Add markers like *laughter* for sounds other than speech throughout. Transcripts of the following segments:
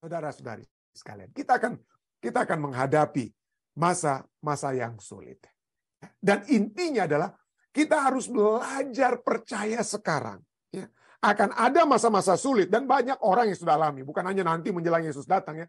Saudara-saudari sekalian, kita akan kita akan menghadapi masa-masa yang sulit. Dan intinya adalah kita harus belajar percaya sekarang. Ya. Akan ada masa-masa sulit dan banyak orang yang sudah alami. Bukan hanya nanti menjelang Yesus datang ya.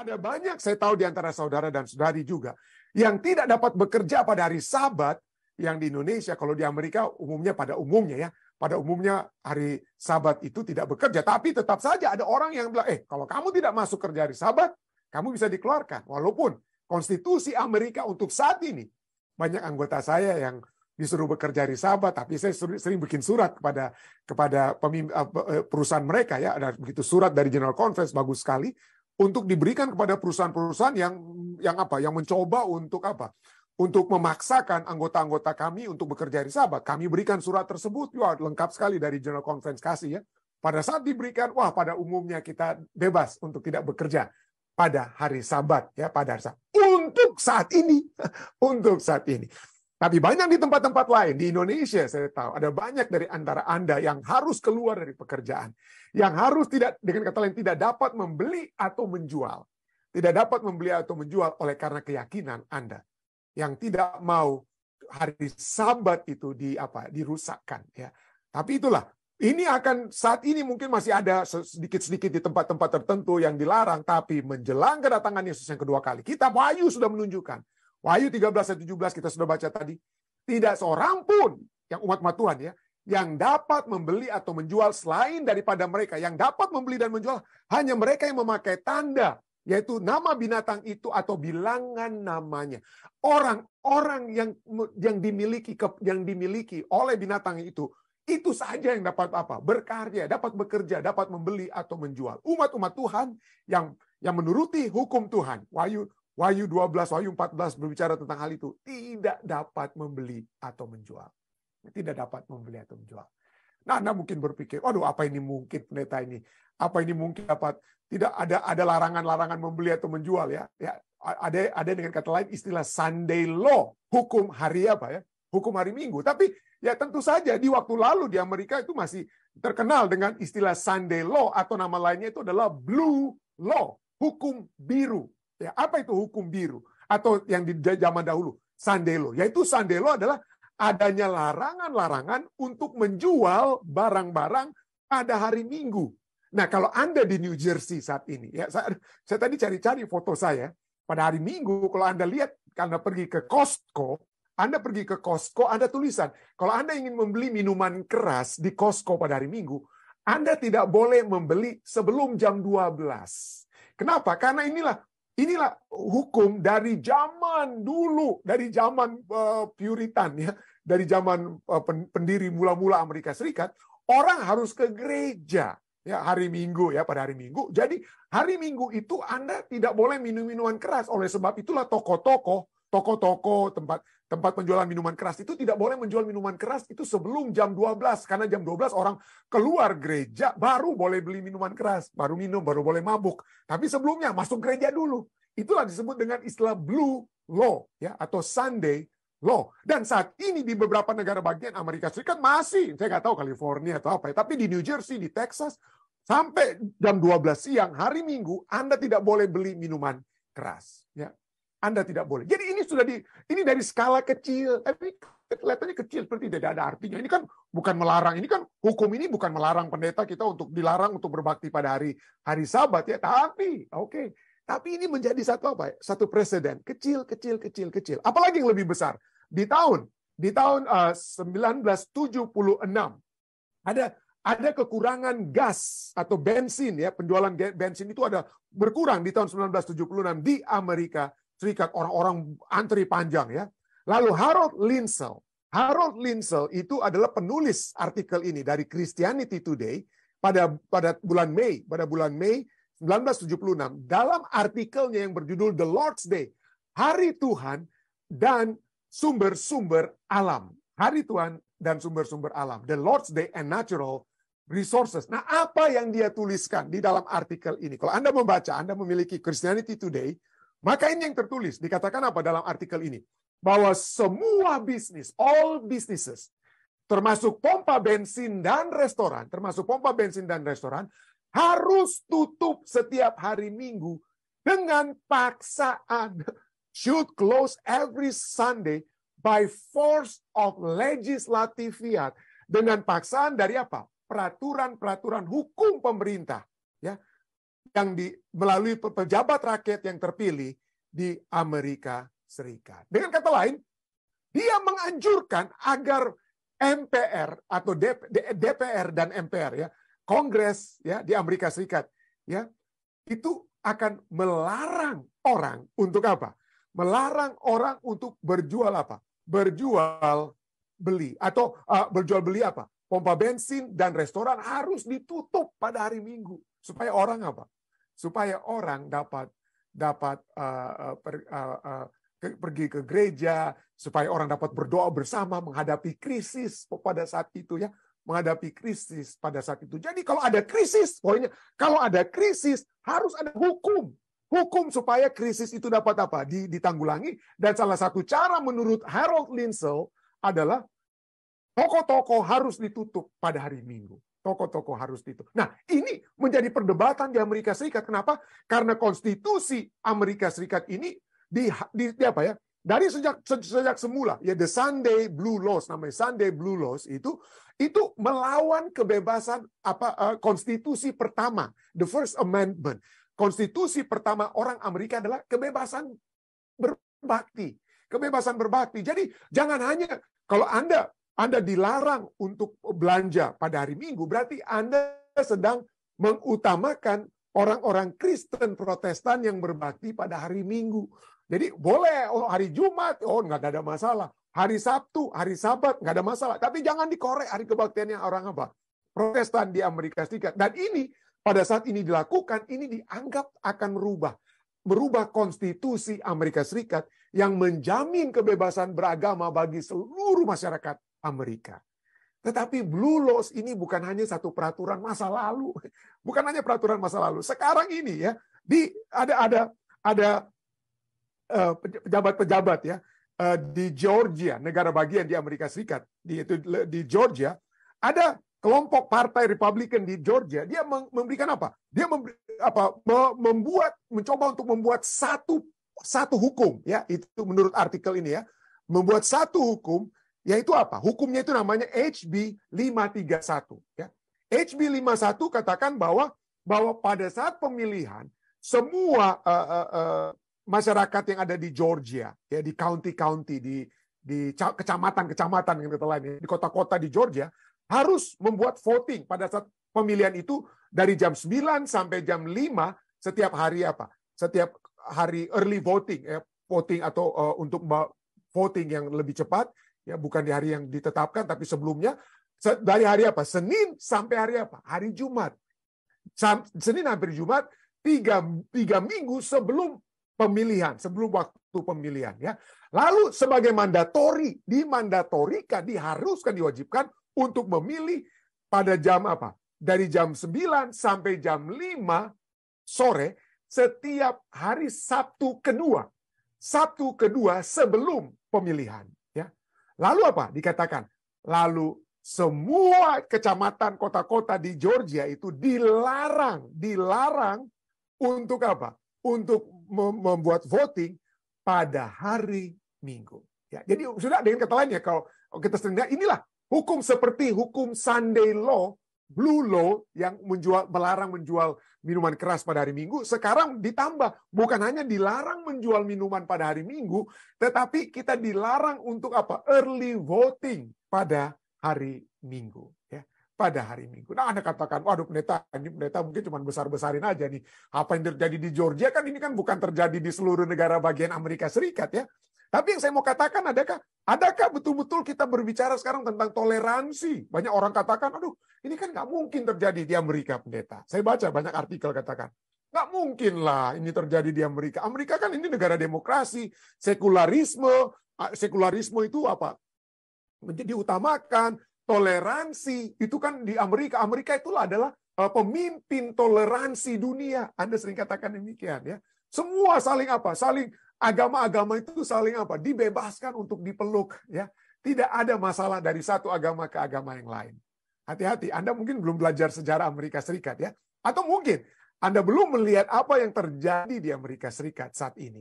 Ada banyak saya tahu di antara saudara dan saudari juga yang tidak dapat bekerja pada hari Sabat yang di Indonesia kalau di Amerika umumnya pada umumnya ya pada umumnya hari sabat itu tidak bekerja, tapi tetap saja ada orang yang bilang, eh kalau kamu tidak masuk kerja hari sabat, kamu bisa dikeluarkan. Walaupun konstitusi Amerika untuk saat ini, banyak anggota saya yang disuruh bekerja hari sabat, tapi saya sering bikin surat kepada kepada eh, eh, perusahaan mereka ya, ada begitu surat dari General Conference bagus sekali untuk diberikan kepada perusahaan-perusahaan yang yang apa, yang mencoba untuk apa, untuk memaksakan anggota-anggota kami untuk bekerja hari Sabat. Kami berikan surat tersebut, wah lengkap sekali dari General Conference kasih ya. Pada saat diberikan, wah pada umumnya kita bebas untuk tidak bekerja pada hari Sabat ya pada hari Sabat. Untuk saat ini, *laughs* untuk saat ini. Tapi banyak di tempat-tempat lain di Indonesia saya tahu ada banyak dari antara anda yang harus keluar dari pekerjaan, yang harus tidak dengan kata lain tidak dapat membeli atau menjual, tidak dapat membeli atau menjual oleh karena keyakinan anda yang tidak mau hari Sabat itu di apa dirusakkan ya. Tapi itulah ini akan saat ini mungkin masih ada sedikit-sedikit di tempat-tempat tertentu yang dilarang, tapi menjelang kedatangan Yesus yang kedua kali, kita Wahyu sudah menunjukkan. Wahyu 13 ayat 17 kita sudah baca tadi, tidak seorang pun yang umat-umat Tuhan ya, yang dapat membeli atau menjual selain daripada mereka yang dapat membeli dan menjual hanya mereka yang memakai tanda yaitu nama binatang itu atau bilangan namanya. Orang-orang yang yang dimiliki yang dimiliki oleh binatang itu itu saja yang dapat apa? Berkarya, dapat bekerja, dapat membeli atau menjual. Umat-umat Tuhan yang yang menuruti hukum Tuhan. Wahyu Wahyu 12, Wahyu 14 berbicara tentang hal itu. Tidak dapat membeli atau menjual. Tidak dapat membeli atau menjual. Nah, Anda mungkin berpikir, waduh apa ini mungkin pendeta ini? Apa ini mungkin dapat tidak ada ada larangan-larangan membeli atau menjual ya. Ya ada ada dengan kata lain istilah Sunday law, hukum hari apa ya? Hukum hari Minggu. Tapi ya tentu saja di waktu lalu di Amerika itu masih terkenal dengan istilah Sunday law atau nama lainnya itu adalah blue law, hukum biru. Ya, apa itu hukum biru? Atau yang di zaman dahulu Sunday law. Yaitu Sunday law adalah adanya larangan-larangan untuk menjual barang-barang pada hari Minggu Nah, kalau Anda di New Jersey saat ini, ya saya, saya tadi cari-cari foto saya pada hari Minggu kalau Anda lihat karena pergi ke Costco, Anda pergi ke Costco, Anda tulisan, kalau Anda ingin membeli minuman keras di Costco pada hari Minggu, Anda tidak boleh membeli sebelum jam 12. Kenapa? Karena inilah inilah hukum dari zaman dulu, dari zaman uh, Puritan ya, dari zaman uh, pendiri mula-mula Amerika Serikat, orang harus ke gereja ya hari Minggu ya pada hari Minggu. Jadi hari Minggu itu Anda tidak boleh minum minuman keras. Oleh sebab itulah toko-toko, toko-toko, tempat tempat penjualan minuman keras itu tidak boleh menjual minuman keras itu sebelum jam 12 karena jam 12 orang keluar gereja baru boleh beli minuman keras, baru minum, baru boleh mabuk. Tapi sebelumnya masuk gereja dulu. Itulah disebut dengan istilah blue law ya atau Sunday law. Dan saat ini di beberapa negara bagian Amerika Serikat kan masih, saya nggak tahu California atau apa ya, tapi di New Jersey, di Texas, sampai jam 12 siang hari Minggu Anda tidak boleh beli minuman keras, ya. Anda tidak boleh. Jadi ini sudah di ini dari skala kecil, tapi kelihatannya kecil seperti tidak ada artinya. Ini kan bukan melarang, ini kan hukum ini bukan melarang pendeta kita untuk dilarang untuk berbakti pada hari hari Sabat ya, tapi oke. Okay. Tapi ini menjadi satu apa? Ya? Satu presiden kecil, kecil, kecil, kecil. Apalagi yang lebih besar? di tahun di tahun 1976 eh, ada ada kekurangan gas atau bensin ya penjualan bensin itu ada berkurang di tahun 1976 di Amerika Serikat orang-orang antri panjang ya. Lalu Harold Linsel Harold Linsel itu adalah penulis artikel ini dari Christianity Today pada pada bulan Mei pada bulan Mei 1976 dalam artikelnya yang berjudul The Lord's Day hari Tuhan dan sumber-sumber alam. Hari Tuhan dan sumber-sumber alam. The Lord's Day and Natural Resources. Nah, apa yang dia tuliskan di dalam artikel ini? Kalau Anda membaca, Anda memiliki Christianity Today, maka ini yang tertulis. Dikatakan apa dalam artikel ini? Bahwa semua bisnis, all businesses, termasuk pompa bensin dan restoran, termasuk pompa bensin dan restoran, harus tutup setiap hari Minggu dengan paksaan should close every Sunday by force of legislative fiat dengan paksaan dari apa? peraturan-peraturan hukum pemerintah ya yang di, melalui pejabat rakyat yang terpilih di Amerika Serikat. Dengan kata lain, dia menganjurkan agar MPR atau DPR dan MPR ya, Kongres ya di Amerika Serikat ya, itu akan melarang orang untuk apa? melarang orang untuk berjual apa? Berjual beli atau uh, berjual beli apa? Pompa bensin dan restoran harus ditutup pada hari Minggu supaya orang apa? Supaya orang dapat dapat uh, per, uh, uh, ke, pergi ke gereja supaya orang dapat berdoa bersama menghadapi krisis pada saat itu ya menghadapi krisis pada saat itu. Jadi kalau ada krisis, pokoknya kalau ada krisis harus ada hukum hukum supaya krisis itu dapat apa? Ditanggulangi. Dan salah satu cara menurut Harold Linsel adalah toko-toko harus ditutup pada hari Minggu. Toko-toko harus ditutup. Nah, ini menjadi perdebatan di Amerika Serikat. Kenapa? Karena konstitusi Amerika Serikat ini di, di, di apa ya? Dari sejak sejak semula ya the Sunday Blue Laws namanya Sunday Blue Laws itu itu melawan kebebasan apa uh, konstitusi pertama the First Amendment konstitusi pertama orang Amerika adalah kebebasan berbakti. Kebebasan berbakti. Jadi jangan hanya kalau Anda Anda dilarang untuk belanja pada hari Minggu, berarti Anda sedang mengutamakan orang-orang Kristen Protestan yang berbakti pada hari Minggu. Jadi boleh oh hari Jumat, oh nggak ada masalah. Hari Sabtu, hari Sabat nggak ada masalah. Tapi jangan dikorek hari kebaktiannya orang apa? Protestan di Amerika Serikat. Dan ini pada saat ini dilakukan, ini dianggap akan merubah merubah konstitusi Amerika Serikat yang menjamin kebebasan beragama bagi seluruh masyarakat Amerika. Tetapi Blue Laws ini bukan hanya satu peraturan masa lalu, *laughs* bukan hanya peraturan masa lalu. Sekarang ini ya, di ada ada ada eh, pejabat-pejabat uh, ya uh, di Georgia, negara bagian di Amerika Serikat, di itu di Georgia ada kelompok partai Republikan di Georgia, dia memberikan apa? Dia memberi, apa, membuat mencoba untuk membuat satu satu hukum ya itu menurut artikel ini ya membuat satu hukum yaitu apa? Hukumnya itu namanya HB 531 ya. HB 51 katakan bahwa bahwa pada saat pemilihan semua uh, uh, uh, masyarakat yang ada di Georgia ya di county-county di di kecamatan-kecamatan yang lain di kota-kota di Georgia harus membuat voting pada saat pemilihan itu dari jam 9 sampai jam 5 setiap hari apa? Setiap hari early voting ya, voting atau uh, untuk voting yang lebih cepat ya bukan di hari yang ditetapkan tapi sebelumnya dari hari apa? Senin sampai hari apa? Hari Jumat. Senin hampir Jumat tiga, tiga minggu sebelum pemilihan, sebelum waktu pemilihan ya. Lalu sebagai mandatori, dimandatorikan, diharuskan, diwajibkan untuk memilih pada jam apa? Dari jam 9 sampai jam 5 sore setiap hari Sabtu kedua. Sabtu kedua sebelum pemilihan, ya. Lalu apa? Dikatakan, lalu semua kecamatan kota-kota di Georgia itu dilarang, dilarang untuk apa? Untuk membuat voting pada hari Minggu. Ya, jadi sudah dengan kata lainnya kalau kita sering dengar inilah Hukum seperti hukum Sunday Law, Blue Law yang menjual, melarang menjual minuman keras pada hari Minggu, sekarang ditambah bukan hanya dilarang menjual minuman pada hari Minggu, tetapi kita dilarang untuk apa? Early voting pada hari Minggu. Ya pada hari Minggu. Nah, Anda katakan, waduh pendeta, ini pendeta mungkin cuma besar-besarin aja nih. Apa yang terjadi di Georgia kan ini kan bukan terjadi di seluruh negara bagian Amerika Serikat ya. Tapi yang saya mau katakan adakah adakah betul-betul kita berbicara sekarang tentang toleransi? Banyak orang katakan, aduh ini kan nggak mungkin terjadi di Amerika pendeta. Saya baca banyak artikel katakan. Nggak mungkin lah ini terjadi di Amerika. Amerika kan ini negara demokrasi, sekularisme. Sekularisme itu apa? Menjadi utamakan, toleransi. Itu kan di Amerika. Amerika itulah adalah eh, pemimpin toleransi dunia. Anda sering katakan demikian ya. Semua saling apa? Saling agama-agama itu saling apa? Dibebaskan untuk dipeluk, ya. Tidak ada masalah dari satu agama ke agama yang lain. Hati-hati, Anda mungkin belum belajar sejarah Amerika Serikat ya. Atau mungkin Anda belum melihat apa yang terjadi di Amerika Serikat saat ini.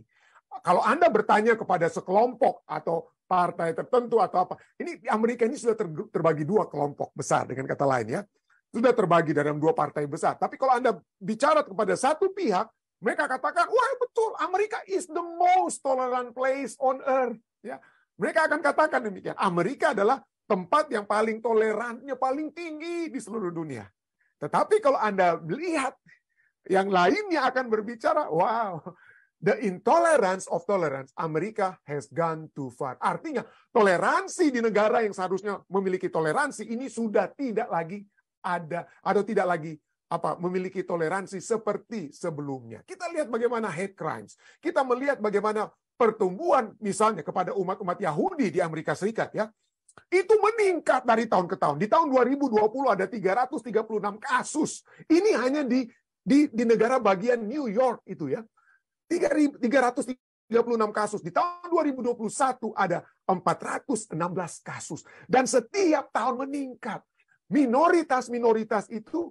Kalau Anda bertanya kepada sekelompok atau partai tertentu atau apa, ini Amerika ini sudah terbagi dua kelompok besar dengan kata lain ya. Sudah terbagi dalam dua partai besar. Tapi kalau Anda bicara kepada satu pihak, mereka katakan, wah betul, Amerika is the most tolerant place on earth. Ya, mereka akan katakan demikian. Amerika adalah tempat yang paling tolerannya paling tinggi di seluruh dunia. Tetapi kalau Anda lihat yang lainnya akan berbicara, wow, the intolerance of tolerance, Amerika has gone too far. Artinya, toleransi di negara yang seharusnya memiliki toleransi ini sudah tidak lagi ada atau tidak lagi apa memiliki toleransi seperti sebelumnya. Kita lihat bagaimana hate crimes. Kita melihat bagaimana pertumbuhan misalnya kepada umat-umat Yahudi di Amerika Serikat ya. Itu meningkat dari tahun ke tahun. Di tahun 2020 ada 336 kasus. Ini hanya di di, di negara bagian New York itu ya. 336 kasus. Di tahun 2021 ada 416 kasus dan setiap tahun meningkat. Minoritas-minoritas itu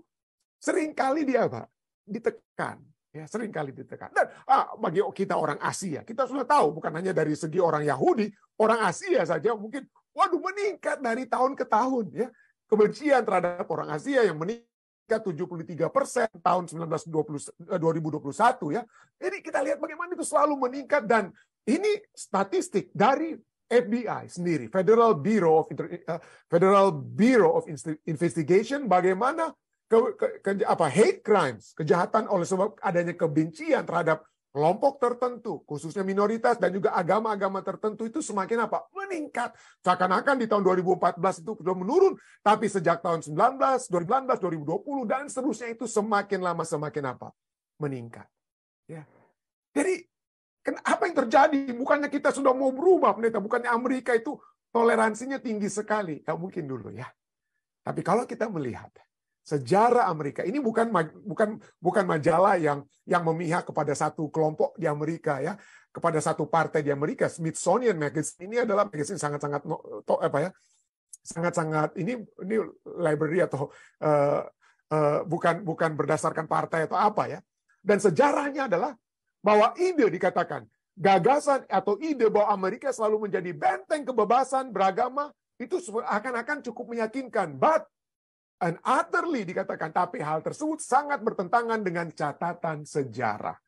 Sering kali dia apa? Ditekan. Ya, sering kali ditekan. Dan ah, bagi kita orang Asia, kita sudah tahu bukan hanya dari segi orang Yahudi, orang Asia saja mungkin waduh meningkat dari tahun ke tahun ya. Kebencian terhadap orang Asia yang meningkat meningkat 73 persen tahun 1920, 2021 eh, ya. Jadi kita lihat bagaimana itu selalu meningkat dan ini statistik dari FBI sendiri, Federal Bureau of eh, Federal Bureau of Investigation, bagaimana ke, ke, ke, apa hate crimes, kejahatan oleh sebab adanya kebencian terhadap kelompok tertentu, khususnya minoritas dan juga agama-agama tertentu itu semakin apa? meningkat. Seakan-akan di tahun 2014 itu sudah menurun, tapi sejak tahun 19, 2019, 2020 dan seterusnya itu semakin lama semakin apa? meningkat. Ya. Jadi apa yang terjadi? Bukannya kita sudah mau berubah, pendeta, bukannya Amerika itu toleransinya tinggi sekali. Ya mungkin dulu ya. Tapi kalau kita melihat sejarah Amerika. Ini bukan bukan bukan majalah yang yang memihak kepada satu kelompok di Amerika ya, kepada satu partai di Amerika. Smithsonian Magazine ini adalah magazine sangat-sangat apa ya? sangat-sangat ini ini library atau uh, uh, bukan bukan berdasarkan partai atau apa ya. Dan sejarahnya adalah bahwa ide dikatakan gagasan atau ide bahwa Amerika selalu menjadi benteng kebebasan beragama itu akan-akan cukup meyakinkan. But and utterly dikatakan, tapi hal tersebut sangat bertentangan dengan catatan sejarah.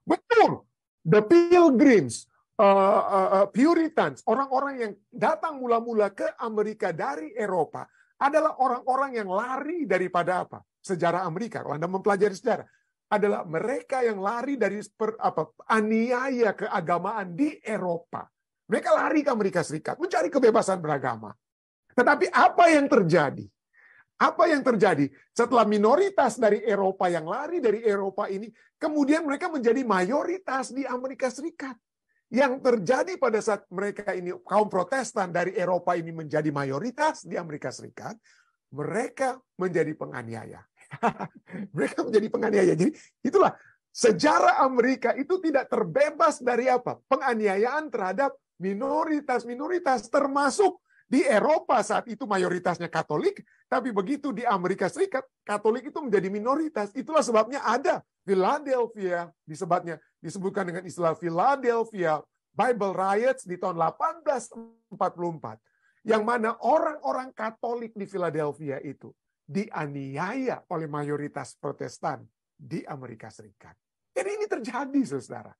Betul, the pilgrims, uh, uh, uh, Puritans, orang-orang yang datang mula-mula ke Amerika dari Eropa adalah orang-orang yang lari daripada apa? Sejarah Amerika. Kalau Anda mempelajari sejarah, adalah mereka yang lari dari per, apa, aniaya keagamaan di Eropa. Mereka lari ke Amerika Serikat mencari kebebasan beragama. Tetapi apa yang terjadi? Apa yang terjadi? Setelah minoritas dari Eropa yang lari dari Eropa ini, kemudian mereka menjadi mayoritas di Amerika Serikat. Yang terjadi pada saat mereka ini, kaum protestan dari Eropa ini menjadi mayoritas di Amerika Serikat, mereka menjadi penganiaya. *laughs* mereka menjadi penganiaya. Jadi itulah, sejarah Amerika itu tidak terbebas dari apa? Penganiayaan terhadap minoritas-minoritas termasuk di Eropa saat itu mayoritasnya Katolik, tapi begitu di Amerika Serikat, Katolik itu menjadi minoritas. Itulah sebabnya ada Philadelphia, disebutnya disebutkan dengan istilah Philadelphia Bible Riots di tahun 1844. Yang mana orang-orang Katolik di Philadelphia itu dianiaya oleh mayoritas protestan di Amerika Serikat. Jadi ini terjadi, saudara.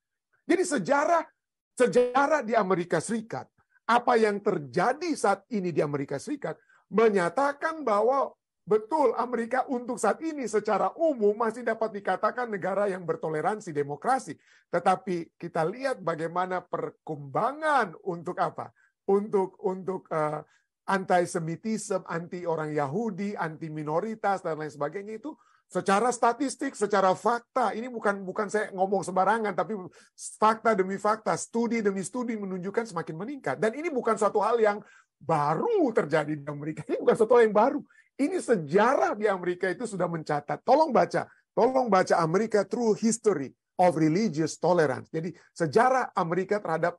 Jadi sejarah sejarah di Amerika Serikat apa yang terjadi saat ini di Amerika Serikat menyatakan bahwa betul Amerika untuk saat ini secara umum masih dapat dikatakan negara yang bertoleransi demokrasi. Tetapi kita lihat bagaimana perkembangan untuk apa? Untuk untuk uh, eh, semitisme anti orang Yahudi, anti minoritas dan lain sebagainya itu secara statistik, secara fakta, ini bukan bukan saya ngomong sembarangan, tapi fakta demi fakta, studi demi studi menunjukkan semakin meningkat. Dan ini bukan suatu hal yang baru terjadi di Amerika. Ini bukan suatu hal yang baru. Ini sejarah di Amerika itu sudah mencatat. Tolong baca, tolong baca Amerika True History of Religious Tolerance. Jadi sejarah Amerika terhadap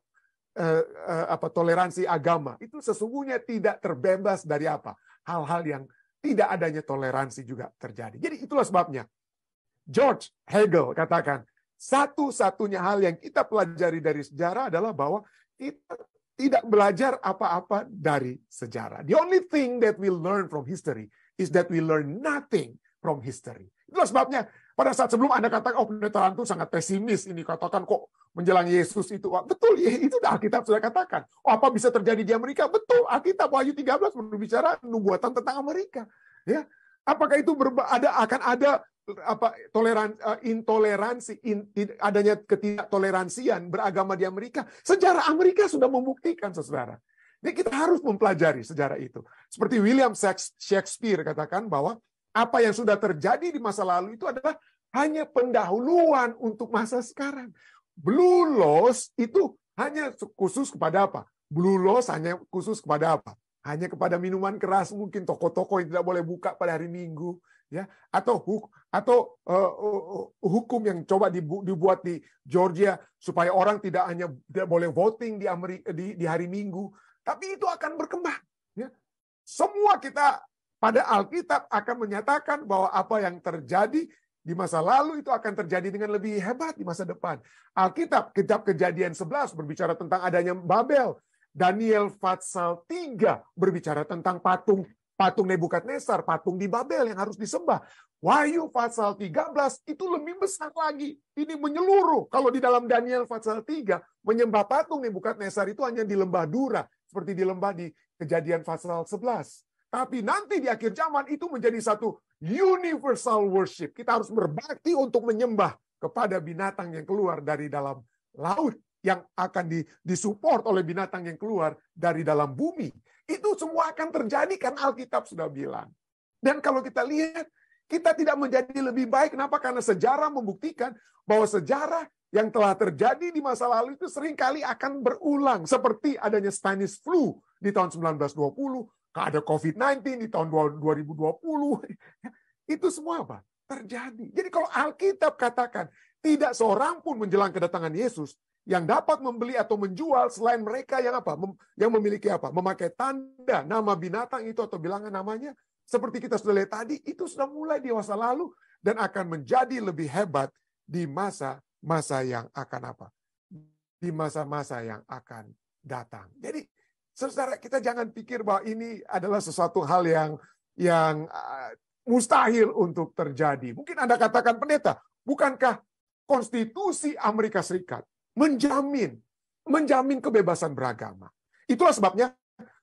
eh, eh, apa toleransi agama itu sesungguhnya tidak terbebas dari apa hal-hal yang tidak adanya toleransi juga terjadi. Jadi itulah sebabnya George Hegel katakan, satu-satunya hal yang kita pelajari dari sejarah adalah bahwa kita tidak belajar apa-apa dari sejarah. The only thing that we learn from history is that we learn nothing from history. Itulah sebabnya pada saat sebelum Anda katakan, oh penetaran itu sangat pesimis ini, katakan kok menjelang Yesus itu. Wah, betul, ya, itu Alkitab sudah katakan. Oh, apa bisa terjadi di Amerika? Betul, Alkitab Wahyu 13 berbicara nubuatan tentang Amerika. Ya, apakah itu berba- ada akan ada apa toleran uh, intoleransi in, in, adanya ketidaktoleransian beragama di Amerika? Sejarah Amerika sudah membuktikan, saudara. Jadi kita harus mempelajari sejarah itu. Seperti William Shakespeare katakan bahwa apa yang sudah terjadi di masa lalu itu adalah hanya pendahuluan untuk masa sekarang. Blue loss itu hanya khusus kepada apa? Blue loss hanya khusus kepada apa? Hanya kepada minuman keras mungkin toko-toko yang tidak boleh buka pada hari Minggu ya atau atau uh, hukum yang coba dibu dibuat di Georgia supaya orang tidak hanya tidak boleh voting di Amerika di, di hari Minggu tapi itu akan berkembang ya semua kita pada Alkitab akan menyatakan bahwa apa yang terjadi di masa lalu itu akan terjadi dengan lebih hebat di masa depan. Alkitab, kitab kejadian 11 berbicara tentang adanya Babel. Daniel Fatsal 3 berbicara tentang patung patung Nebukadnezar, patung di Babel yang harus disembah. Wahyu pasal 13 itu lebih besar lagi. Ini menyeluruh. Kalau di dalam Daniel pasal 3, menyembah patung Nebukadnezar itu hanya di lembah Dura. Seperti di lembah di kejadian pasal 11. Tapi nanti di akhir zaman itu menjadi satu universal worship. Kita harus berbakti untuk menyembah kepada binatang yang keluar dari dalam laut yang akan disupport oleh binatang yang keluar dari dalam bumi. Itu semua akan terjadi karena Alkitab sudah bilang. Dan kalau kita lihat, kita tidak menjadi lebih baik. Kenapa? Karena sejarah membuktikan bahwa sejarah yang telah terjadi di masa lalu itu seringkali akan berulang. Seperti adanya Spanish flu di tahun 1920, ada COVID-19 di tahun 2020, *laughs* Itu semua apa? Terjadi. Jadi kalau Alkitab katakan, tidak seorang pun menjelang kedatangan Yesus yang dapat membeli atau menjual selain mereka yang apa? Mem yang memiliki apa? Memakai tanda nama binatang itu atau bilangan namanya. Seperti kita sudah lihat tadi, itu sudah mulai di masa lalu dan akan menjadi lebih hebat di masa-masa yang akan apa? Di masa-masa yang akan datang. Jadi, saudara kita jangan pikir bahwa ini adalah sesuatu hal yang yang uh, mustahil untuk terjadi. Mungkin Anda katakan pendeta, bukankah konstitusi Amerika Serikat menjamin menjamin kebebasan beragama. Itulah sebabnya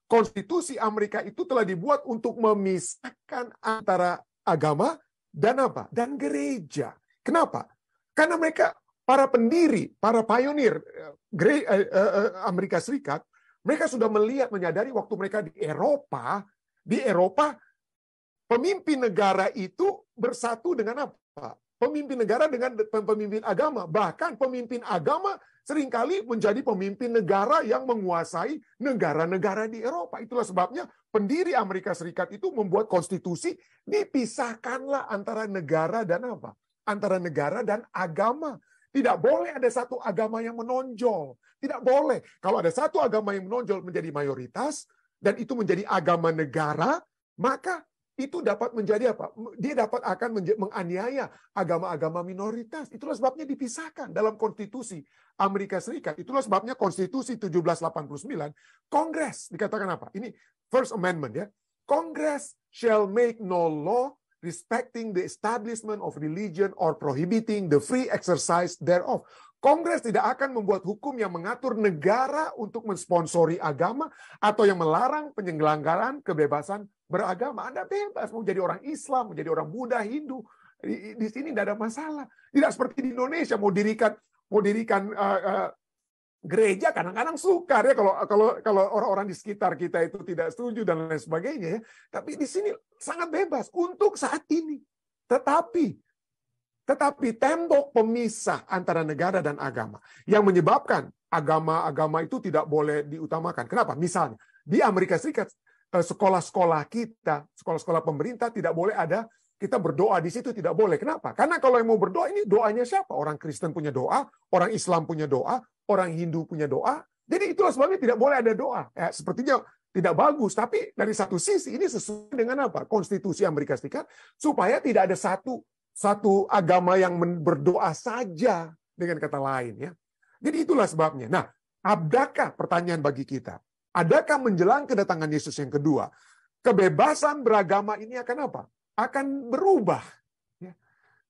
konstitusi Amerika itu telah dibuat untuk memisahkan antara agama dan apa? Dan gereja. Kenapa? Karena mereka para pendiri, para pionir eh, eh, eh, Amerika Serikat, mereka sudah melihat menyadari waktu mereka di Eropa, di Eropa Pemimpin negara itu bersatu dengan apa? Pemimpin negara dengan pemimpin agama. Bahkan pemimpin agama seringkali menjadi pemimpin negara yang menguasai negara-negara di Eropa. Itulah sebabnya pendiri Amerika Serikat itu membuat konstitusi dipisahkanlah antara negara dan apa? Antara negara dan agama. Tidak boleh ada satu agama yang menonjol. Tidak boleh. Kalau ada satu agama yang menonjol menjadi mayoritas dan itu menjadi agama negara, maka itu dapat menjadi apa? Dia dapat akan menganiaya agama-agama minoritas. Itulah sebabnya dipisahkan dalam konstitusi Amerika Serikat. Itulah sebabnya konstitusi 1789, Kongres dikatakan apa? Ini First Amendment ya. Congress shall make no law respecting the establishment of religion or prohibiting the free exercise thereof. Kongres tidak akan membuat hukum yang mengatur negara untuk mensponsori agama atau yang melarang penyelenggaraan kebebasan beragama, Anda bebas mau jadi orang Islam, mau jadi orang Buddha, Hindu. Di, di sini tidak ada masalah. Tidak seperti di Indonesia mau dirikan mau dirikan uh, uh, gereja kadang-kadang sukar ya kalau kalau kalau orang-orang di sekitar kita itu tidak setuju dan lain sebagainya ya. Tapi di sini sangat bebas untuk saat ini. Tetapi tetapi tembok pemisah antara negara dan agama yang menyebabkan agama-agama itu tidak boleh diutamakan. Kenapa? Misalnya di Amerika Serikat Eh, sekolah-sekolah kita, sekolah-sekolah pemerintah tidak boleh ada kita berdoa di situ tidak boleh. Kenapa? Karena kalau yang mau berdoa ini doanya siapa? Orang Kristen punya doa, orang Islam punya doa, orang Hindu punya doa. Jadi itulah sebabnya tidak boleh ada doa. Ya, sepertinya tidak bagus, tapi dari satu sisi ini sesuai dengan apa? Konstitusi Amerika Serikat supaya tidak ada satu satu agama yang berdoa saja dengan kata lain ya. Jadi itulah sebabnya. Nah, abdakah pertanyaan bagi kita? Adakah menjelang kedatangan Yesus yang kedua, kebebasan beragama ini akan apa? Akan berubah. Ya.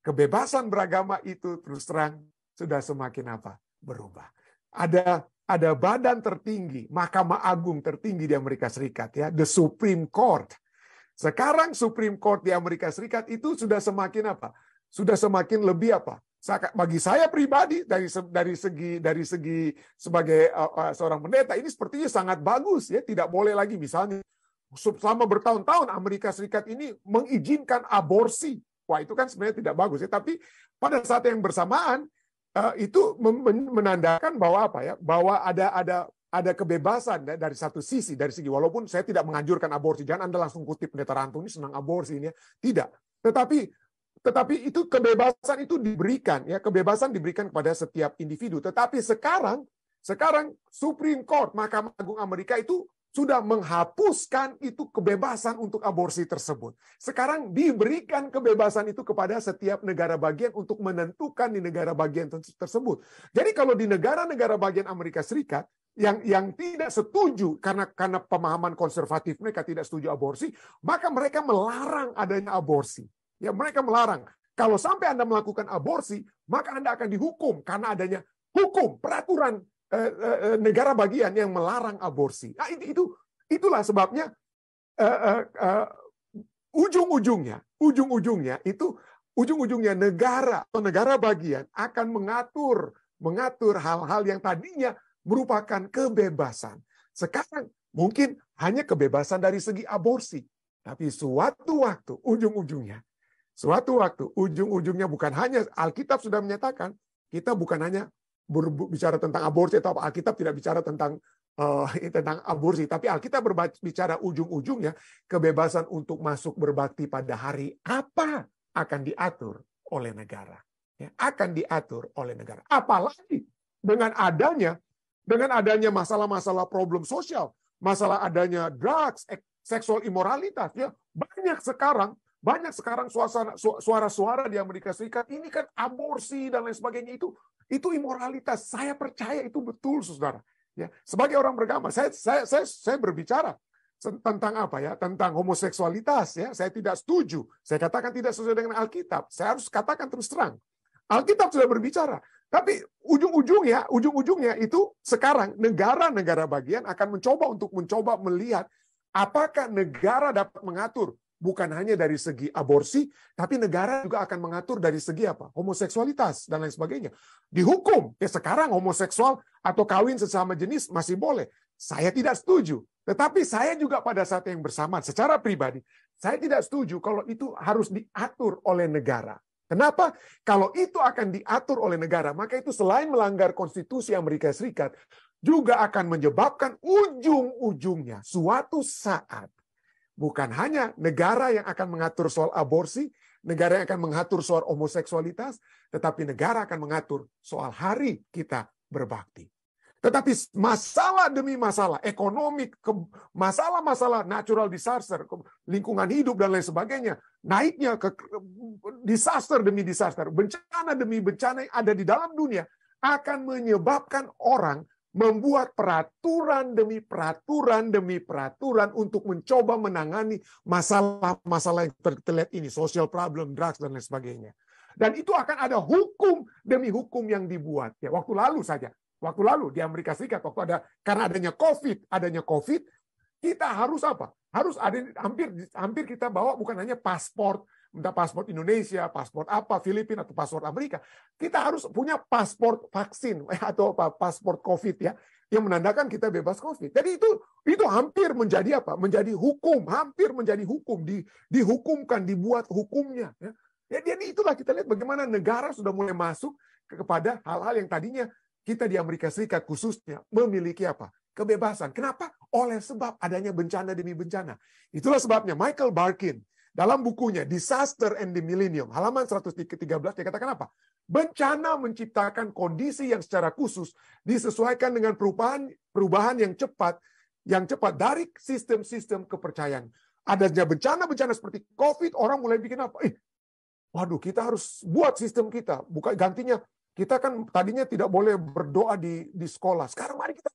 Kebebasan beragama itu terus terang sudah semakin apa? Berubah. Ada ada badan tertinggi, Mahkamah Agung tertinggi di Amerika Serikat ya, the Supreme Court. Sekarang Supreme Court di Amerika Serikat itu sudah semakin apa? Sudah semakin lebih apa? bagi saya pribadi dari dari segi dari segi sebagai uh, seorang pendeta ini sepertinya sangat bagus ya tidak boleh lagi misalnya selama bertahun-tahun Amerika Serikat ini mengizinkan aborsi wah itu kan sebenarnya tidak bagus ya tapi pada saat yang bersamaan uh, itu menandakan bahwa apa ya bahwa ada ada ada kebebasan dari satu sisi dari segi walaupun saya tidak menganjurkan aborsi jangan anda langsung kutip pendeta Rantu ini senang aborsi ini ya. tidak tetapi tetapi itu kebebasan itu diberikan ya, kebebasan diberikan kepada setiap individu. Tetapi sekarang sekarang Supreme Court Mahkamah Agung Amerika itu sudah menghapuskan itu kebebasan untuk aborsi tersebut. Sekarang diberikan kebebasan itu kepada setiap negara bagian untuk menentukan di negara bagian tersebut. Jadi kalau di negara-negara bagian Amerika Serikat yang yang tidak setuju karena karena pemahaman konservatif mereka tidak setuju aborsi, maka mereka melarang adanya aborsi. Ya, mereka melarang. Kalau sampai Anda melakukan aborsi, maka Anda akan dihukum karena adanya hukum, peraturan eh, eh, eh negara bagian yang melarang aborsi. Nah, itu, itu itulah sebabnya eh, eh, eh, ujung-ujungnya, ujung-ujungnya itu ujung-ujungnya negara atau negara bagian akan mengatur mengatur hal-hal yang tadinya merupakan kebebasan. Sekarang mungkin hanya kebebasan dari segi aborsi, tapi suatu waktu ujung-ujungnya Suatu waktu, ujung-ujungnya bukan hanya Alkitab sudah menyatakan, kita bukan hanya berbicara tentang aborsi atau Alkitab tidak bicara tentang uh, *laughs* tentang aborsi, tapi Alkitab berbicara ujung-ujungnya kebebasan untuk masuk berbakti pada hari apa akan diatur oleh negara. Ya, akan diatur oleh negara. Apalagi dengan adanya dengan adanya masalah-masalah problem sosial, masalah adanya drugs, seksual immoralitas, ya banyak sekarang banyak sekarang suasana suara-suara di Amerika Serikat ini kan aborsi dan lain sebagainya itu itu imoralitas. Saya percaya itu betul, saudara. Ya, sebagai orang beragama, saya saya saya, saya berbicara tentang apa ya tentang homoseksualitas ya saya tidak setuju saya katakan tidak sesuai dengan Alkitab saya harus katakan terus terang Alkitab sudah berbicara tapi ujung-ujungnya ujung-ujungnya itu sekarang negara-negara bagian akan mencoba untuk mencoba melihat apakah negara dapat mengatur bukan hanya dari segi aborsi, tapi negara juga akan mengatur dari segi apa? Homoseksualitas dan lain sebagainya. Dihukum. Ya sekarang homoseksual atau kawin sesama jenis masih boleh. Saya tidak setuju. Tetapi saya juga pada saat yang bersamaan secara pribadi, saya tidak setuju kalau itu harus diatur oleh negara. Kenapa? Kalau itu akan diatur oleh negara, maka itu selain melanggar konstitusi Amerika Serikat, juga akan menyebabkan ujung-ujungnya suatu saat bukan hanya negara yang akan mengatur soal aborsi, negara yang akan mengatur soal homoseksualitas, tetapi negara akan mengatur soal hari kita berbakti. Tetapi masalah demi masalah, ekonomi, masalah-masalah natural disaster, lingkungan hidup dan lain sebagainya, naiknya ke disaster demi disaster, bencana demi bencana yang ada di dalam dunia akan menyebabkan orang membuat peraturan demi peraturan demi peraturan untuk mencoba menangani masalah-masalah yang terlihat ini, social problem, drugs dan lain sebagainya. Dan itu akan ada hukum demi hukum yang dibuat. Ya, waktu lalu saja, waktu lalu di Amerika Serikat waktu ada karena adanya COVID, adanya COVID, kita harus apa? Harus ada hampir hampir kita bawa bukan hanya paspor, minta paspor Indonesia, paspor apa, Filipina atau paspor Amerika. Kita harus punya paspor vaksin eh, atau apa, paspor COVID ya, yang menandakan kita bebas COVID. Jadi itu itu hampir menjadi apa? Menjadi hukum, hampir menjadi hukum di dihukumkan, dibuat hukumnya. Ya. ya jadi itulah kita lihat bagaimana negara sudah mulai masuk kepada hal-hal yang tadinya kita di Amerika Serikat khususnya memiliki apa? Kebebasan. Kenapa? Oleh sebab adanya bencana demi bencana. Itulah sebabnya Michael Barkin, dalam bukunya Disaster and the Millennium, halaman 113 dia katakan apa? Bencana menciptakan kondisi yang secara khusus disesuaikan dengan perubahan perubahan yang cepat yang cepat dari sistem-sistem kepercayaan. Adanya bencana-bencana seperti COVID, orang mulai bikin apa? Eh, waduh, kita harus buat sistem kita. Bukan gantinya kita kan tadinya tidak boleh berdoa di di sekolah. Sekarang mari kita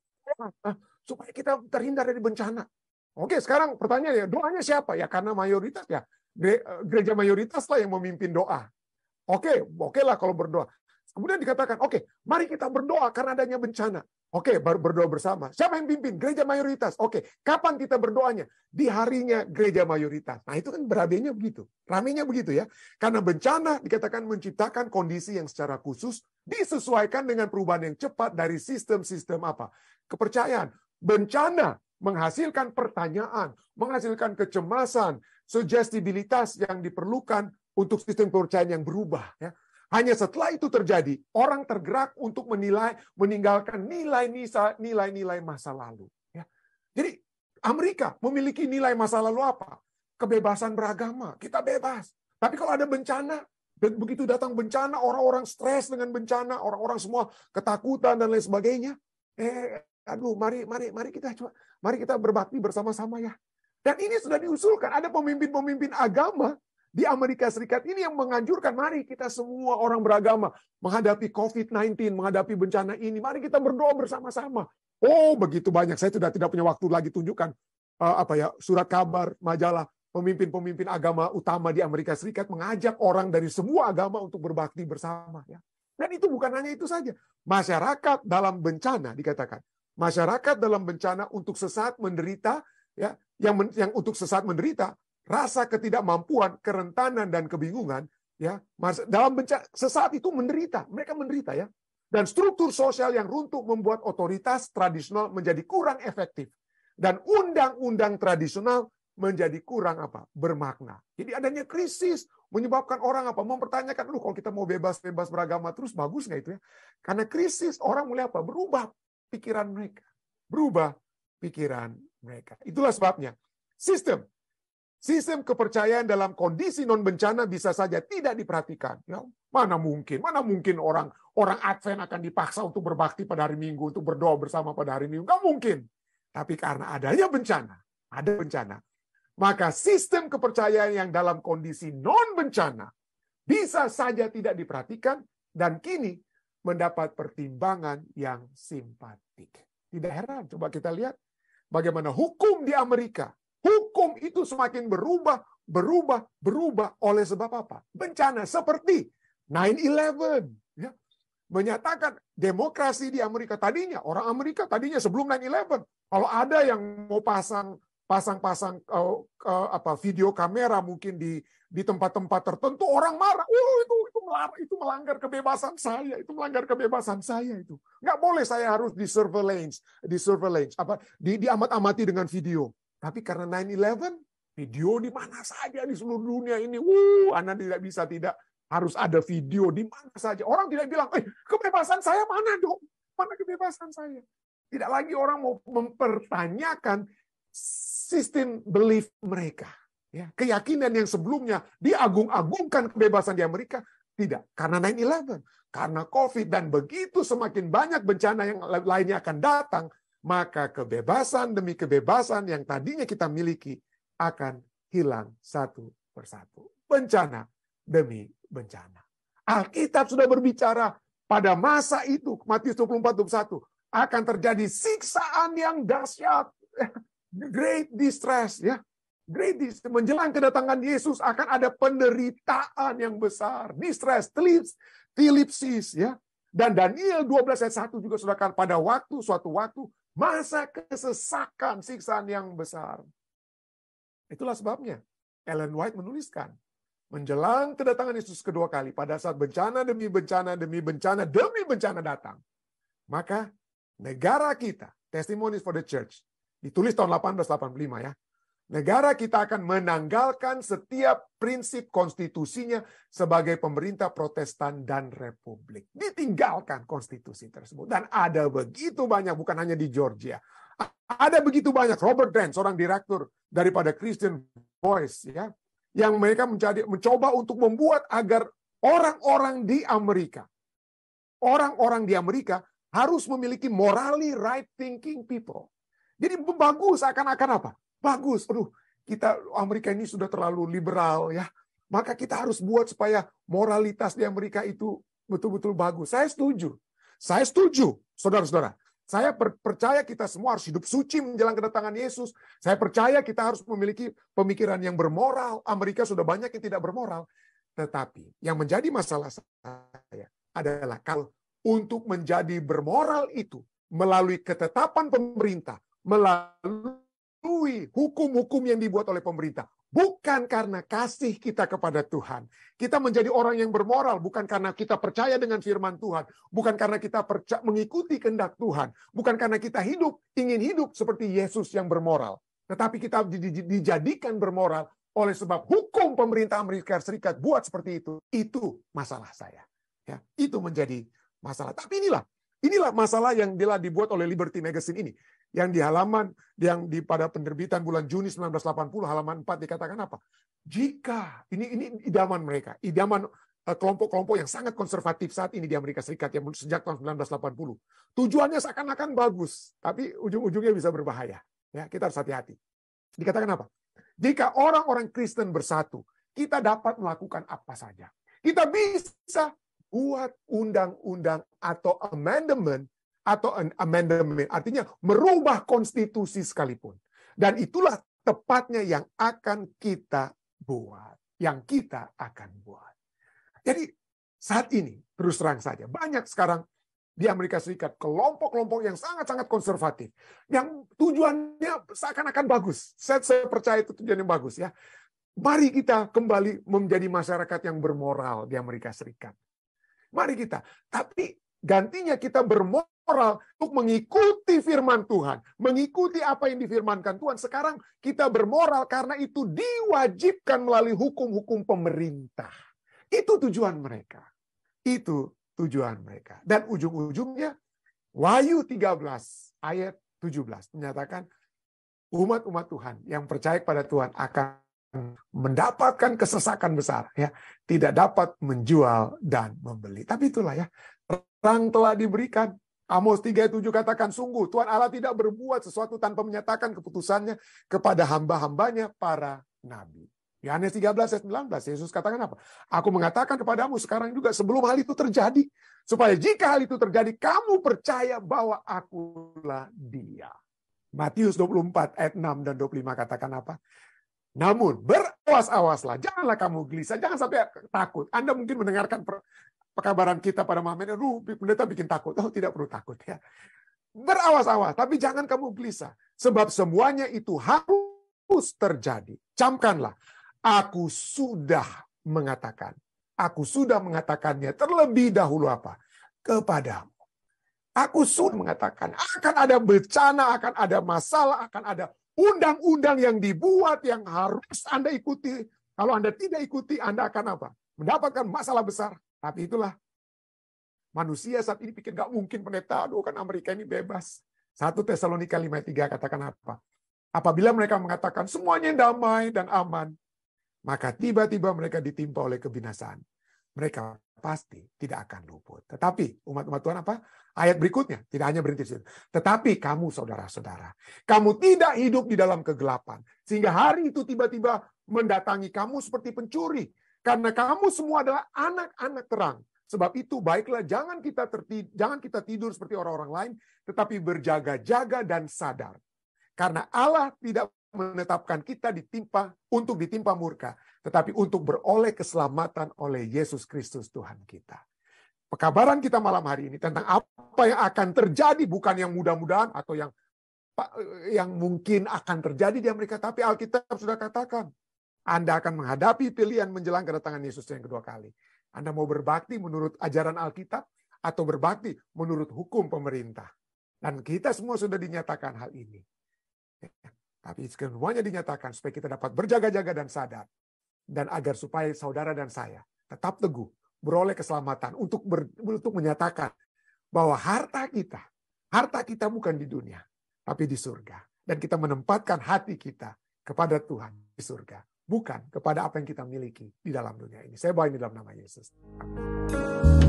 eh, supaya kita terhindar dari bencana. Oke, sekarang pertanyaannya, doanya siapa? Ya karena mayoritas ya eh, gereja mayoritas lah yang memimpin doa. Oke, oke lah kalau berdoa. Kemudian dikatakan, oke, mari kita berdoa karena adanya bencana. Oke, baru berdoa bersama. Siapa yang pimpin? Gereja mayoritas. Oke, kapan kita berdoanya? Di harinya gereja mayoritas. Nah, itu kan berabenya begitu. Ramenya begitu ya. Karena bencana dikatakan menciptakan kondisi yang secara khusus disesuaikan dengan perubahan yang cepat dari sistem-sistem apa? Kepercayaan. Bencana menghasilkan pertanyaan, menghasilkan kecemasan, suggestibilitas yang diperlukan untuk sistem kepercayaan yang berubah. Ya. Hanya setelah itu terjadi, orang tergerak untuk menilai, meninggalkan nilai-nilai masa lalu. Ya. Jadi Amerika memiliki nilai masa lalu apa? Kebebasan beragama, kita bebas. Tapi kalau ada bencana, dan begitu datang bencana, orang-orang stres dengan bencana, orang-orang semua ketakutan dan lain sebagainya. Eh, aduh mari mari mari kita coba mari kita berbakti bersama-sama ya. Dan ini sudah diusulkan ada pemimpin-pemimpin agama di Amerika Serikat ini yang menganjurkan mari kita semua orang beragama menghadapi COVID-19, menghadapi bencana ini, mari kita berdoa bersama-sama. Oh, begitu banyak. Saya sudah tidak punya waktu lagi tunjukkan uh, apa ya, surat kabar, majalah pemimpin-pemimpin agama utama di Amerika Serikat mengajak orang dari semua agama untuk berbakti bersama ya. Dan itu bukan hanya itu saja. Masyarakat dalam bencana dikatakan masyarakat dalam bencana untuk sesaat menderita ya yang men, yang untuk sesaat menderita rasa ketidakmampuan kerentanan dan kebingungan ya dalam bencana sesaat itu menderita mereka menderita ya dan struktur sosial yang runtuh membuat otoritas tradisional menjadi kurang efektif dan undang-undang tradisional menjadi kurang apa bermakna jadi adanya krisis menyebabkan orang apa mempertanyakan lu kalau kita mau bebas bebas beragama terus bagus nggak itu ya karena krisis orang mulai apa berubah pikiran mereka. Berubah pikiran mereka. Itulah sebabnya. Sistem. Sistem kepercayaan dalam kondisi non-bencana bisa saja tidak diperhatikan. Ya, mana mungkin, mana mungkin orang orang Advent akan dipaksa untuk berbakti pada hari Minggu, untuk berdoa bersama pada hari Minggu. Gak mungkin. Tapi karena adanya bencana, ada bencana, maka sistem kepercayaan yang dalam kondisi non-bencana bisa saja tidak diperhatikan dan kini mendapat pertimbangan yang simpatik. Tidak heran, coba kita lihat bagaimana hukum di Amerika. Hukum itu semakin berubah, berubah, berubah oleh sebab apa? Bencana seperti 9-11. Ya. Menyatakan demokrasi di Amerika tadinya, orang Amerika tadinya sebelum 9-11. Kalau ada yang mau pasang pasang-pasang uh, uh, apa video kamera mungkin di di tempat-tempat tertentu orang marah, uh itu itu melanggar kebebasan saya, itu melanggar kebebasan saya itu. Nggak boleh saya harus di surveillance, di surveillance, apa di, diamat-amati dengan video. Tapi karena 9/11, video di mana saja di seluruh dunia ini, wuh, Anda tidak bisa tidak harus ada video di mana saja. Orang tidak bilang, eh, kebebasan saya mana dong? Mana kebebasan saya? Tidak lagi orang mau mempertanyakan sistem belief mereka. Ya, keyakinan yang sebelumnya diagung-agungkan kebebasan di Amerika, tidak, karena 9-11, karena COVID, dan begitu semakin banyak bencana yang lainnya akan datang, maka kebebasan demi kebebasan yang tadinya kita miliki akan hilang satu persatu. Bencana demi bencana. Alkitab sudah berbicara pada masa itu, Matius 24, 21, akan terjadi siksaan yang dahsyat, *laughs* great distress, ya Gratis menjelang kedatangan Yesus akan ada penderitaan yang besar, distress, tilips, tilipsis ya. Dan Daniel 12 ayat 1 juga sudah pada waktu suatu waktu masa kesesakan siksaan yang besar. Itulah sebabnya Ellen White menuliskan menjelang kedatangan Yesus kedua kali pada saat bencana demi bencana demi bencana demi bencana datang. Maka negara kita, Testimonies for the Church, ditulis tahun 1885 ya, Negara kita akan menanggalkan setiap prinsip konstitusinya sebagai pemerintah protestan dan republik. Ditinggalkan konstitusi tersebut. Dan ada begitu banyak, bukan hanya di Georgia. Ada begitu banyak, Robert Dent, seorang direktur daripada Christian Voice, ya, yang mereka menjadi, mencoba untuk membuat agar orang-orang di Amerika, orang-orang di Amerika harus memiliki morally right thinking people. Jadi bagus akan akan apa? bagus. Aduh, kita Amerika ini sudah terlalu liberal ya. Maka kita harus buat supaya moralitas di Amerika itu betul-betul bagus. Saya setuju. Saya setuju, saudara-saudara. Saya percaya kita semua harus hidup suci menjelang kedatangan Yesus. Saya percaya kita harus memiliki pemikiran yang bermoral. Amerika sudah banyak yang tidak bermoral. Tetapi yang menjadi masalah saya adalah kalau untuk menjadi bermoral itu melalui ketetapan pemerintah, melalui mematuhi hukum-hukum yang dibuat oleh pemerintah. Bukan karena kasih kita kepada Tuhan. Kita menjadi orang yang bermoral bukan karena kita percaya dengan firman Tuhan. Bukan karena kita perca- mengikuti kehendak Tuhan. Bukan karena kita hidup, ingin hidup seperti Yesus yang bermoral. Tetapi kita dijadikan bermoral oleh sebab hukum pemerintah Amerika Serikat buat seperti itu. Itu masalah saya. Ya, itu menjadi masalah. Tapi inilah Inilah masalah yang telah dibuat oleh Liberty Magazine ini. Yang di halaman, yang di pada penerbitan bulan Juni 1980, halaman 4 dikatakan apa? Jika, ini ini idaman mereka, idaman eh, kelompok-kelompok yang sangat konservatif saat ini di Amerika Serikat yang sejak tahun 1980. Tujuannya seakan-akan bagus, tapi ujung-ujungnya bisa berbahaya. Ya, kita harus hati-hati. Dikatakan apa? Jika orang-orang Kristen bersatu, kita dapat melakukan apa saja. Kita bisa buat undang-undang atau amendment atau an amendment artinya merubah konstitusi sekalipun. Dan itulah tepatnya yang akan kita buat, yang kita akan buat. Jadi saat ini terus terang saja banyak sekarang di Amerika Serikat kelompok-kelompok yang sangat-sangat konservatif yang tujuannya seakan-akan bagus. Saya, saya percaya itu tujuannya bagus ya. Mari kita kembali menjadi masyarakat yang bermoral di Amerika Serikat. Mari kita. Tapi gantinya kita bermoral untuk mengikuti firman Tuhan, mengikuti apa yang difirmankan Tuhan. Sekarang kita bermoral karena itu diwajibkan melalui hukum-hukum pemerintah. Itu tujuan mereka. Itu tujuan mereka. Dan ujung-ujungnya Wahyu 13 ayat 17 menyatakan umat-umat Tuhan yang percaya kepada Tuhan akan mendapatkan kesesakan besar ya tidak dapat menjual dan membeli tapi itulah ya terang telah diberikan Amos 3:7 katakan sungguh Tuhan Allah tidak berbuat sesuatu tanpa menyatakan keputusannya kepada hamba-hambanya para nabi. Yohanes 13 ayat 19 Yesus katakan apa? Aku mengatakan kepadamu sekarang juga sebelum hal itu terjadi supaya jika hal itu terjadi kamu percaya bahwa akulah Dia. Matius 24 ayat 6 dan 25 katakan apa? Namun berawas-awaslah, janganlah kamu gelisah, jangan sampai takut. Anda mungkin mendengarkan pekabaran kita pada malam ini, aduh pendeta bikin takut. Oh tidak perlu takut ya. Berawas-awas, tapi jangan kamu gelisah. Sebab semuanya itu harus terjadi. Camkanlah, aku sudah mengatakan. Aku sudah mengatakannya terlebih dahulu apa? Kepadamu. Aku sudah mengatakan akan ada bencana, akan ada masalah, akan ada undang-undang yang dibuat yang harus Anda ikuti. Kalau Anda tidak ikuti, Anda akan apa? Mendapatkan masalah besar. Tapi itulah manusia saat ini pikir nggak mungkin pendeta. Aduh kan Amerika ini bebas. Satu Tesalonika 53 katakan apa? Apabila mereka mengatakan semuanya damai dan aman, maka tiba-tiba mereka ditimpa oleh kebinasaan. Mereka pasti tidak akan luput. Tetapi umat-umat Tuhan apa? Ayat berikutnya tidak hanya berhenti situ. Tetapi kamu saudara-saudara, kamu tidak hidup di dalam kegelapan sehingga hari itu tiba-tiba mendatangi kamu seperti pencuri. Karena kamu semua adalah anak-anak terang. Sebab itu baiklah jangan kita tertid, jangan kita tidur seperti orang-orang lain, tetapi berjaga-jaga dan sadar. Karena Allah tidak menetapkan kita ditimpa untuk ditimpa murka, tetapi untuk beroleh keselamatan oleh Yesus Kristus Tuhan kita. Pekabaran kita malam hari ini tentang apa yang akan terjadi bukan yang mudah-mudahan atau yang yang mungkin akan terjadi di Amerika, tapi Alkitab sudah katakan Anda akan menghadapi pilihan menjelang kedatangan Yesus yang kedua kali. Anda mau berbakti menurut ajaran Alkitab atau berbakti menurut hukum pemerintah. Dan kita semua sudah dinyatakan hal ini. Tapi semuanya dinyatakan supaya kita dapat berjaga-jaga dan sadar. Dan agar supaya saudara dan saya tetap teguh, beroleh keselamatan untuk, ber, untuk menyatakan bahwa harta kita, harta kita bukan di dunia, tapi di surga. Dan kita menempatkan hati kita kepada Tuhan di surga, bukan kepada apa yang kita miliki di dalam dunia ini. Saya bawa ini dalam nama Yesus. Amin.